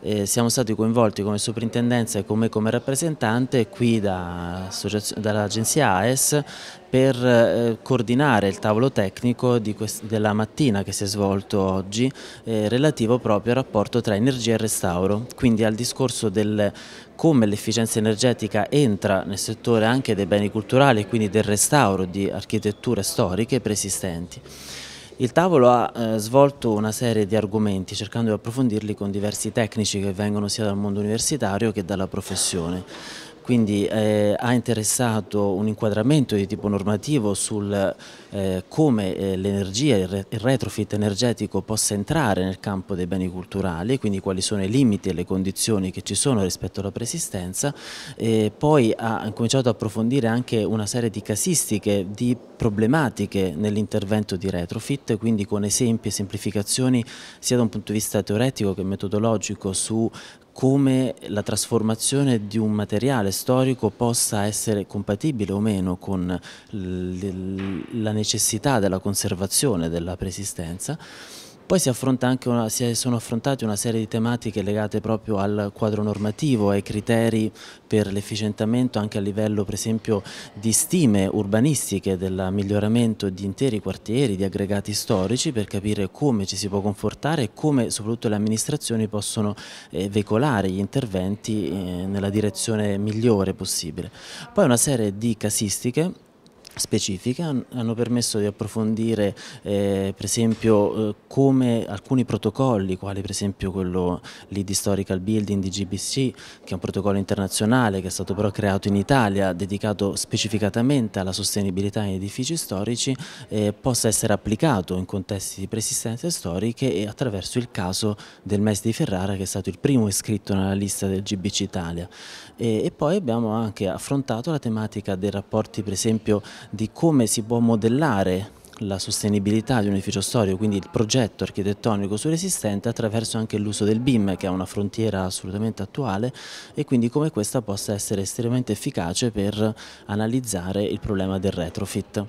eh, siamo stati coinvolti come soprintendenza e come, come rappresentante qui da, dall'agenzia AES per eh, coordinare il tavolo tecnico della mattina che si è svolto oggi eh, relativo proprio al rapporto tra energia e restauro, quindi al discorso del come l'efficienza energetica entra nel settore anche dei beni culturali e quindi del restauro di architetture storiche preesistenti. Il tavolo ha eh, svolto una serie di argomenti cercando di approfondirli con diversi tecnici che vengono sia dal mondo universitario che dalla professione quindi eh, ha interessato un inquadramento di tipo normativo sul eh, come eh, l'energia, il, re il retrofit energetico possa entrare nel campo dei beni culturali, quindi quali sono i limiti e le condizioni che ci sono rispetto alla preesistenza. E poi ha cominciato a approfondire anche una serie di casistiche, di problematiche nell'intervento di retrofit, quindi con esempi e semplificazioni sia da un punto di vista teoretico che metodologico su come la trasformazione di un materiale storico possa essere compatibile o meno con la necessità necessità della conservazione della preesistenza. poi si, una, si, sono affrontate una serie di tematiche legate proprio al quadro normativo, ai criteri per l'efficientamento anche a livello per esempio di stime urbanistiche, del miglioramento di interi quartieri, di aggregati storici per capire come ci si può confortare e come soprattutto le amministrazioni possono eh, veicolare gli interventi eh, nella direzione migliore possibile. Poi una serie di casistiche specifiche hanno permesso di approfondire eh, per esempio eh, come alcuni protocolli quali per esempio quello lì di Historical Building di GBC che è un protocollo internazionale che è stato però creato in Italia dedicato specificatamente alla sostenibilità in edifici storici eh, possa essere applicato in contesti di preesistenze storiche e attraverso il caso del MES di Ferrara che è stato il primo iscritto nella lista del GBC Italia e, e poi abbiamo anche affrontato la tematica dei rapporti per esempio di come si può modellare la sostenibilità di un edificio storico, quindi il progetto architettonico sul resistente attraverso anche l'uso del BIM che è una frontiera assolutamente attuale e quindi come questa possa essere estremamente efficace per analizzare il problema del retrofit.